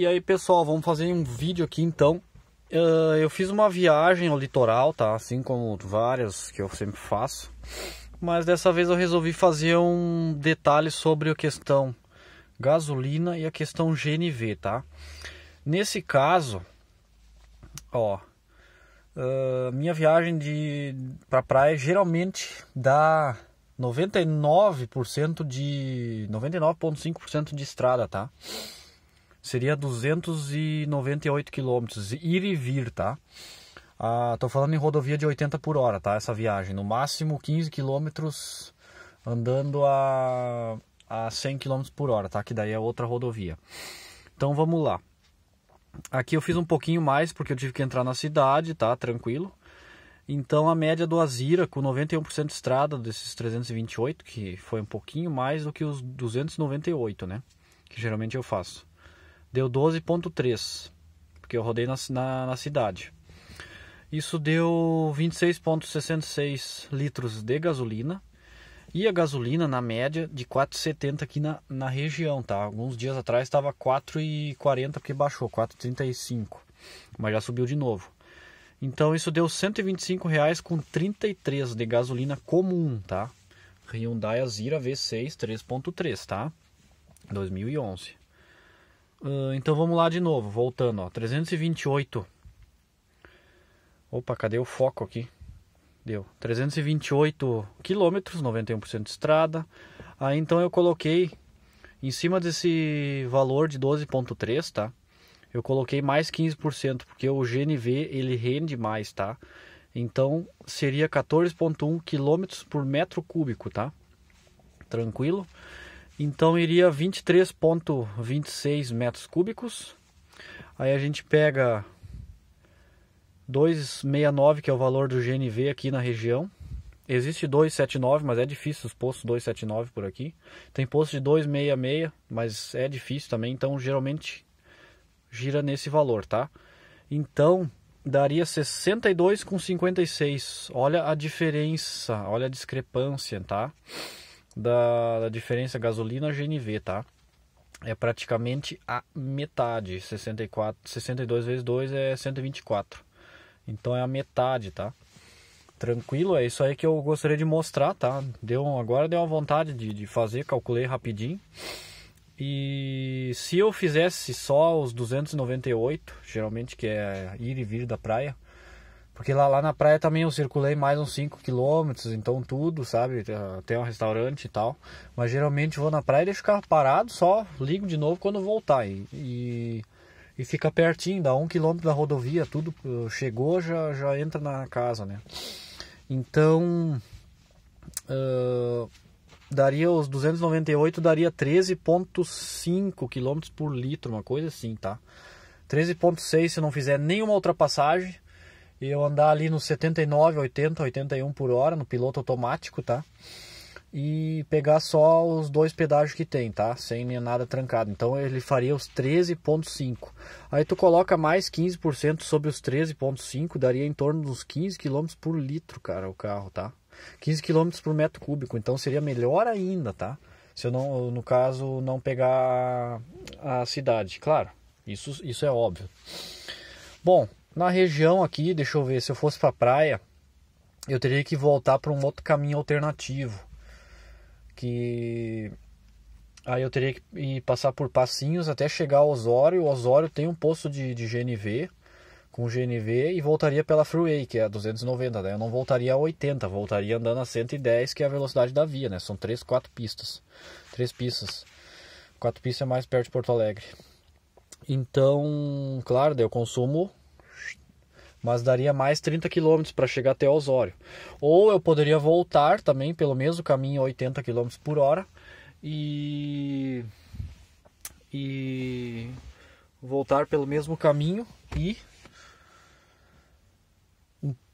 E aí pessoal, vamos fazer um vídeo aqui então. Ah, eu fiz uma viagem ao litoral, tá? Assim como várias que eu sempre faço. Mas dessa vez eu resolvi fazer um detalhe sobre a questão gasolina e a questão GNV, tá? Nesse caso, ó, ah, minha viagem de pra praia geralmente dá 99% de 99.5% de estrada, tá? seria 298 quilômetros, ir e vir, tá? Estou ah, falando em rodovia de 80 por hora, tá? Essa viagem, no máximo 15 quilômetros andando a, a 100 km por hora, tá? Que daí é outra rodovia. Então vamos lá. Aqui eu fiz um pouquinho mais porque eu tive que entrar na cidade, tá? Tranquilo. Então a média do Azira com 91% de estrada desses 328, que foi um pouquinho mais do que os 298, né? Que geralmente eu faço deu 12,3, porque eu rodei na, na, na cidade. Isso deu 26,66 litros de gasolina. E a gasolina, na média, de 4,70 aqui na, na região, tá? Alguns dias atrás estava 4,40 porque baixou, 4,35. Mas já subiu de novo. Então isso deu R$ 125,33 de gasolina comum, tá? Hyundai Azira V6 3.3, tá? 2011. Ah, então vamos lá de novo, voltando, ó, 328. Opa, cadê o foco aqui? Deu 328 quilômetros, 91% de estrada. Aí ah, então eu coloquei em cima desse valor de 12.3, tá? Eu coloquei mais 15% porque o GNV ele rende mais, tá? Então seria 14.1 quilômetros por metro cúbico, tá? Tranquilo? Então iria 23,26 metros cúbicos. Aí a gente pega 269, que é o valor do GNV aqui na região. Existe 279, mas é difícil os postos 279 por aqui. Tem posto de 266, mas é difícil também, então geralmente gira nesse valor, tá? Então, daria 62,56. com Olha a diferença, olha a discrepância, tá? da, da diferença gasolina-GNV, tá? É praticamente a metade, 64, 62 vezes 2 é 124. Então é a metade, tá? Tranquilo, é isso aí que eu gostaria de mostrar, tá? Deu, agora deu uma vontade de, de fazer, calculei rapidinho. E se eu fizesse só os 298, geralmente que é ir e vir da praia, porque lá, lá na praia também eu circulei mais uns 5 km, então tudo, sabe? Tem um restaurante e tal. Mas geralmente vou na praia e deixo o carro parado, só ligo de novo quando voltar. E, e, e fica pertinho, dá um quilômetro da rodovia, tudo chegou, já, já entra na casa, né? Então. Uh, daria os 298, daria 13,5 km por litro, uma coisa assim, tá? 13,6 se eu não fizer nenhuma ultrapassagem eu andar ali nos 79, 80, 81 por hora no piloto automático, tá? E pegar só os dois pedágios que tem, tá? Sem nem nada trancado. Então ele faria os 13.5. Aí tu coloca mais 15% sobre os 13.5, daria em torno dos 15 km por litro, cara, o carro, tá? 15 km por metro cúbico, então seria melhor ainda, tá? Se eu não, no caso, não pegar a cidade, claro. Isso, isso é óbvio. Bom, na região aqui, deixa eu ver, se eu fosse para praia, eu teria que voltar para um outro caminho alternativo. Que aí eu teria que ir passar por Passinhos até chegar ao Osório. O Osório tem um posto de, de GNV, com GNV, e voltaria pela Freeway, que é a 290, né? Eu não voltaria a 80, voltaria andando a 110, que é a velocidade da via, né? São três, quatro pistas. Três pistas. Quatro pistas é mais perto de Porto Alegre. Então, claro, eu consumo mas daria mais 30 quilômetros para chegar até Osório. Ou eu poderia voltar também pelo mesmo caminho, 80 quilômetros por hora, e, e voltar pelo mesmo caminho e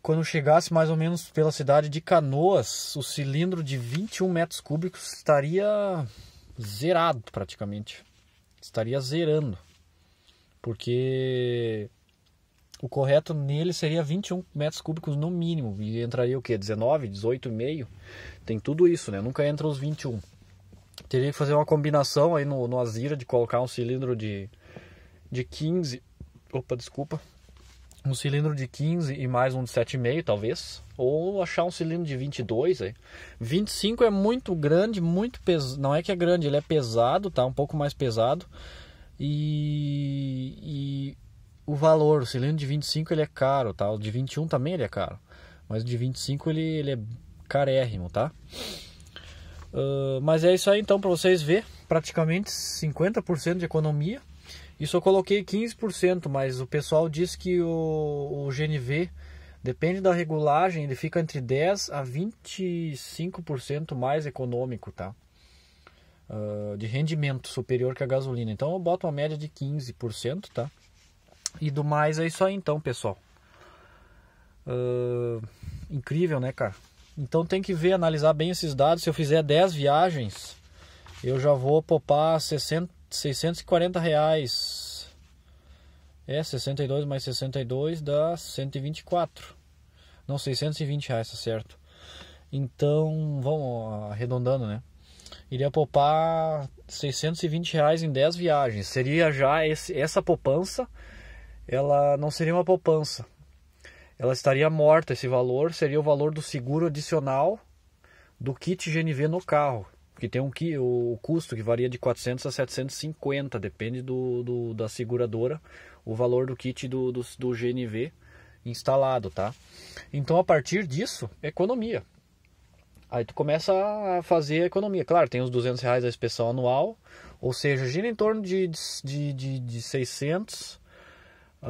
quando chegasse mais ou menos pela cidade de Canoas, o cilindro de 21 metros cúbicos estaria zerado praticamente. Estaria zerando. Porque o correto nele seria 21 metros cúbicos no mínimo. E entraria o que? 19, 18,5? Tem tudo isso, né? Nunca entra os 21. Teria que fazer uma combinação aí no, no Azira de colocar um cilindro de, de 15. Opa, desculpa. Um cilindro de 15 e mais um de 7,5, talvez. Ou achar um cilindro de 22. Aí. 25 é muito grande, muito pesado. Não é que é grande, ele é pesado, tá? Um pouco mais pesado. e, e o valor. O cilindro de 25 ele é caro, tá? O de 21 também ele é caro. Mas o de 25 ele, ele é carérrimo, tá? Uh, mas é isso aí então para vocês ver, praticamente 50% de economia. Isso eu coloquei 15%, mas o pessoal diz que o, o GNV depende da regulagem, ele fica entre 10 a 25% mais econômico, tá? Uh, de rendimento superior que a gasolina. Então eu boto uma média de 15%, tá? E do mais é isso aí então, pessoal. Uh, incrível, né, cara? Então tem que ver, analisar bem esses dados. Se eu fizer 10 viagens, eu já vou poupar 60, 640 reais. É, 62 mais 62 dá 124. Não, 620 reais, tá certo. Então, vamos arredondando, né? Iria poupar 620 reais em 10 viagens. Seria já esse, essa poupança ela não seria uma poupança. Ela estaria morta, esse valor seria o valor do seguro adicional do kit GNV no carro, que tem um que o custo que varia de 400 a 750, depende do, do da seguradora, o valor do kit do, do, do GNV instalado, tá? Então a partir disso, é economia. Aí tu começa a fazer a economia. Claro, tem os 200 reais da inspeção anual, ou seja, gira em torno de, de, de, de 600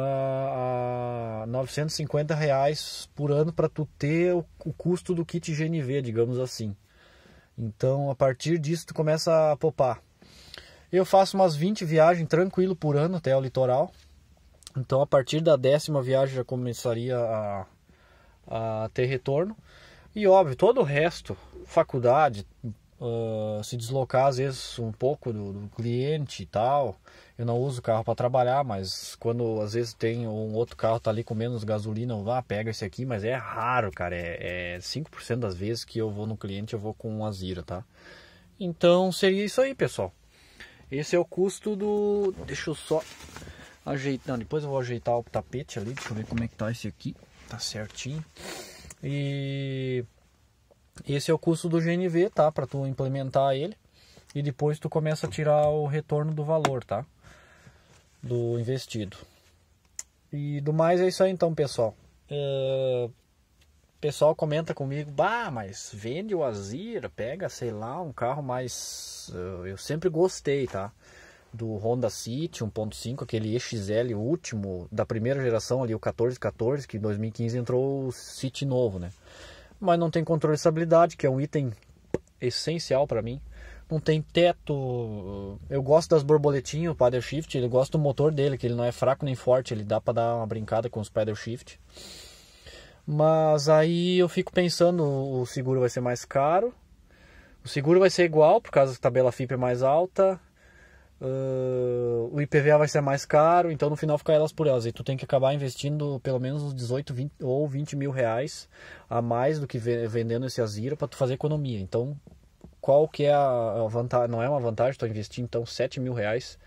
a 950 reais por ano para tu ter o, o, custo do kit GNV, digamos assim. Então, a partir disso, tu começa a poupar. Eu faço umas 20 viagens tranquilo por ano até o litoral. Então, a partir da décima viagem já começaria a, a ter retorno. E óbvio, todo o resto, faculdade, ah, se deslocar às vezes um pouco do, do cliente e tal. Eu não uso o carro para trabalhar, mas quando às vezes tem um outro carro tá ali com menos gasolina, eu vá, ah, pega esse aqui, mas é raro, cara. É, é 5% das vezes que eu vou no cliente, eu vou com uma Zira, tá? Então seria isso aí, pessoal. Esse é o custo do. Deixa eu só ajeitar. Depois eu vou ajeitar o tapete ali. Deixa eu ver como é que tá esse aqui. Tá certinho. E esse é o custo do GNV, tá? Para tu implementar ele. E depois tu começa a tirar o retorno do valor, tá? Do investido. E do mais é isso aí então, pessoal. É... Pessoal comenta comigo, bah, mas vende o Azira, pega, sei lá, um carro mais. Eh, eu sempre gostei, tá? Do Honda City 1.5, aquele EXL último, da primeira geração ali, o 1414, que em 2015 entrou o City novo, né? mas não tem controle de estabilidade, que é um item essencial para mim. Não tem teto. Eu gosto das borboletinhas, o paddle shift. Eu gosto do motor dele, que ele não é fraco nem forte. Ele dá para dar uma brincada com os paddle shift. Mas aí eu fico pensando, o seguro vai ser mais caro. O seguro vai ser igual, por causa a tabela FIP é mais alta. Uh, o IPVA vai ser mais caro, então no final fica elas por elas. E tu tem que acabar investindo pelo menos uns 18 20, ou 20 mil reais a mais do que vendendo esse Azira para tu fazer economia. Então, qual que é a, vantagem? Não é uma vantagem tu investir então 7 mil reais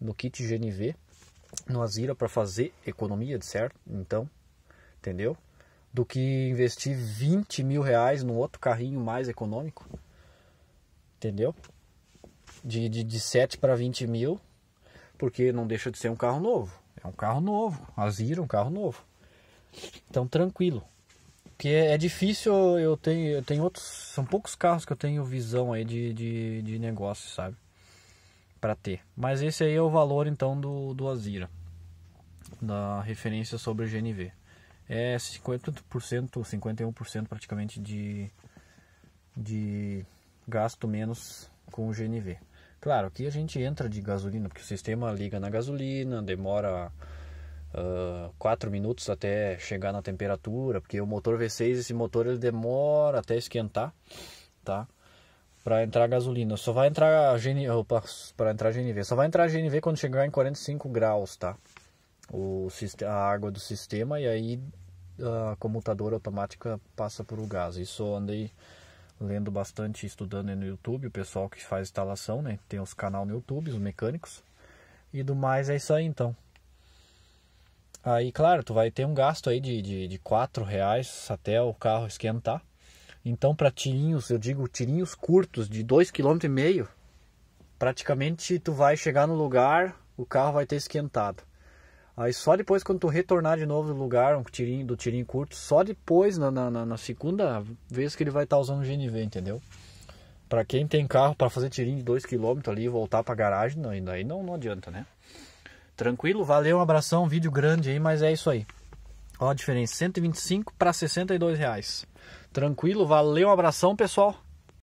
no kit GNV, no Azira para fazer economia, de certo? Então, entendeu? Do que investir 20 mil reais num outro carrinho mais econômico, entendeu? de, de, de 7 para 20 mil, porque não deixa de ser um carro novo. É um carro novo, a Zira é um carro novo. Então tranquilo. Porque é, é difícil, eu tenho, eu tenho outros. São poucos carros que eu tenho visão aí de, de, de negócio, sabe? para ter. Mas esse aí é o valor então do, do Azira, da referência sobre GNV. É 50%, 51% praticamente de, de gasto menos com o GNV. Claro, aqui a gente entra de gasolina, porque o sistema liga na gasolina, demora uh, ah, 4 minutos até chegar na temperatura, porque o motor V6, esse motor ele demora até esquentar, tá? Para entrar gasolina, só vai entrar GNV, para entrar GNV, só vai entrar GNV quando chegar em 45 graus, tá? O, a água do sistema e aí ah, a comutadora automática passa por o gás. Isso andei lendo bastante, estudando no YouTube, o pessoal que faz instalação, né? Tem os canal no YouTube, os mecânicos. E do mais é isso aí então. Aí, claro, tu vai ter um gasto aí de, de, de 4 reais até o carro esquentar. Então, para tirinhos, eu digo tirinhos curtos de 2,5 km, praticamente tu vai chegar no lugar, o carro vai ter esquentado. Aí só depois, quando tu retornar de novo do lugar, um tirinho, do tirinho curto, só depois, na, na, na segunda vez que ele vai estar tá usando o GNV, entendeu? Para quem tem carro para fazer tirinho de 2km ali e voltar pra garagem, não, daí não, não adianta, né? Tranquilo, valeu, um abração, vídeo grande aí, mas é isso aí. Olha a diferença, 125 para 62 reais. Tranquilo, valeu, um abração, pessoal.